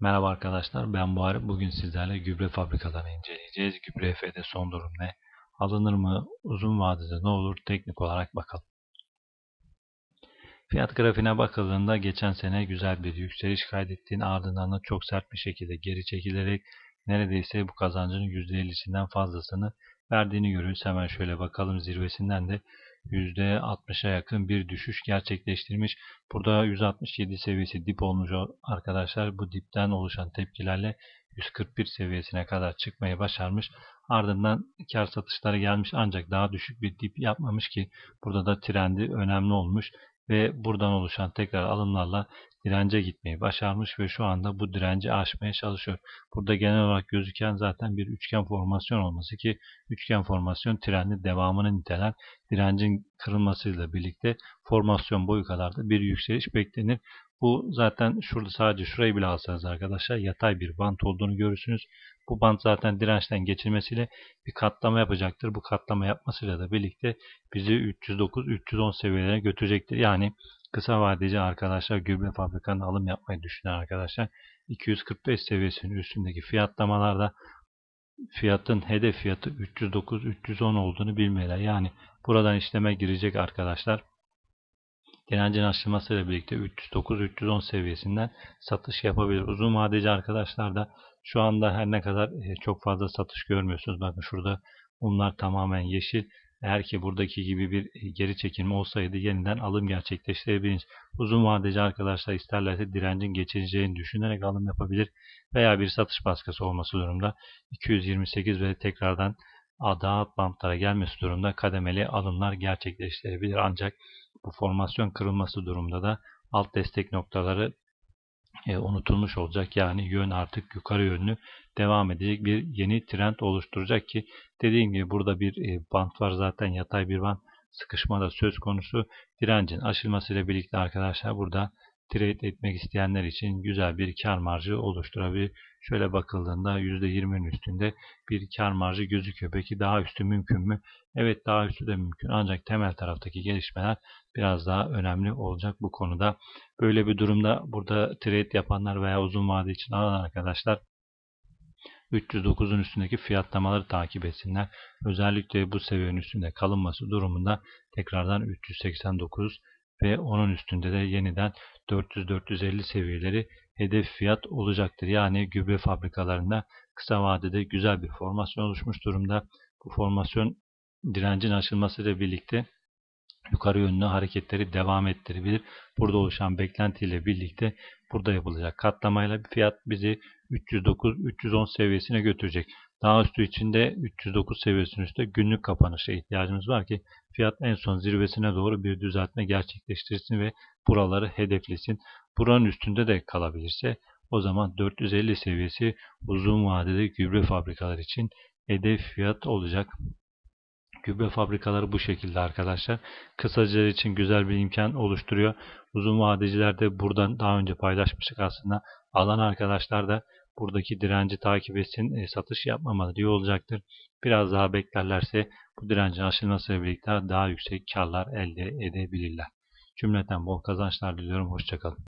Merhaba arkadaşlar ben Buhari. Bugün sizlerle gübre fabrikalarını inceleyeceğiz. Gübre EFE'de son durum ne? Alınır mı? Uzun vadede ne olur? Teknik olarak bakalım. Fiyat grafiğine bakıldığında geçen sene güzel bir yükseliş kaydettiğin ardından da çok sert bir şekilde geri çekilerek neredeyse bu kazancın %50'sinden fazlasını verdiğini görüyoruz. Hemen şöyle bakalım zirvesinden de %60'a yakın bir düşüş gerçekleştirmiş. Burada 167 seviyesi dip olmuş arkadaşlar. Bu dipten oluşan tepkilerle 141 seviyesine kadar çıkmayı başarmış. Ardından kar satışları gelmiş ancak daha düşük bir dip yapmamış ki burada da trendi önemli olmuş ve buradan oluşan tekrar alımlarla dirence gitmeyi başarmış ve şu anda bu direnci aşmaya çalışıyor. Burada genel olarak gözüken zaten bir üçgen formasyon olması ki üçgen formasyon trendi devamını nitelen direncin kırılmasıyla birlikte formasyon boyu kadar da bir yükseliş beklenir. Bu zaten şurada sadece şurayı bile alsanız arkadaşlar yatay bir bant olduğunu görürsünüz. Bu bant zaten dirençten geçilmesiyle bir katlama yapacaktır. Bu katlama yapmasıyla da birlikte bizi 309-310 seviyelerine götürecektir. Yani Kısa vadeci arkadaşlar gübre fabrikanın alım yapmayı düşünen arkadaşlar 245 seviyesinin üstündeki fiyatlamalarda fiyatın hedef fiyatı 309-310 olduğunu bilmeler. Yani buradan işleme girecek arkadaşlar. Direncin aşılmasıyla birlikte 309-310 seviyesinden satış yapabilir. Uzun vadeci arkadaşlar da şu anda her ne kadar e, çok fazla satış görmüyorsunuz. Bakın şurada bunlar tamamen yeşil. Eğer ki buradaki gibi bir e, geri çekilme olsaydı yeniden alım gerçekleştirebilir. Uzun vadeci arkadaşlar isterlerse direncin geçileceğini düşünerek alım yapabilir veya bir satış baskısı olması durumda 228 ve tekrardan ada bantlara gelmesi durumda kademeli alımlar gerçekleştirebilir. Ancak bu formasyon kırılması durumda da alt destek noktaları e, unutulmuş olacak. Yani yön artık yukarı yönlü devam edecek bir yeni trend oluşturacak ki dediğim gibi burada bir e, bant var zaten yatay bir bant sıkışma da söz konusu. Direncin aşılmasıyla birlikte arkadaşlar burada trade etmek isteyenler için güzel bir kar marjı oluşturabilir şöyle bakıldığında %20'nin üstünde bir kar marjı gözüküyor. Peki daha üstü mümkün mü? Evet daha üstü de mümkün. Ancak temel taraftaki gelişmeler biraz daha önemli olacak bu konuda. Böyle bir durumda burada trade yapanlar veya uzun vade için alan arkadaşlar 309'un üstündeki fiyatlamaları takip etsinler. Özellikle bu seviyenin üstünde kalınması durumunda tekrardan 389 ve onun üstünde de yeniden 400-450 seviyeleri hedef fiyat olacaktır. Yani gübre fabrikalarında kısa vadede güzel bir formasyon oluşmuş durumda. Bu formasyon direncin aşılmasıyla birlikte yukarı yönlü hareketleri devam ettirebilir. Burada oluşan beklentiyle birlikte burada yapılacak katlamayla bir fiyat bizi 309-310 seviyesine götürecek. Daha üstü içinde 309 seviyesinin üstte günlük kapanışa ihtiyacımız var ki fiyat en son zirvesine doğru bir düzeltme gerçekleştirsin ve buraları hedeflesin. Buranın üstünde de kalabilirse o zaman 450 seviyesi uzun vadede gübre fabrikalar için hedef fiyat olacak. Gübre fabrikaları bu şekilde arkadaşlar. Kısacılar için güzel bir imkan oluşturuyor. Uzun vadecilerde buradan daha önce paylaşmıştık aslında. Alan arkadaşlar da buradaki direnci takip etsin, e, satış yapmamalı diye olacaktır. Biraz daha beklerlerse bu direncin aşılmasıyla birlikte daha yüksek karlar elde edebilirler. Cümleten bol kazançlar diliyorum. Hoşçakalın.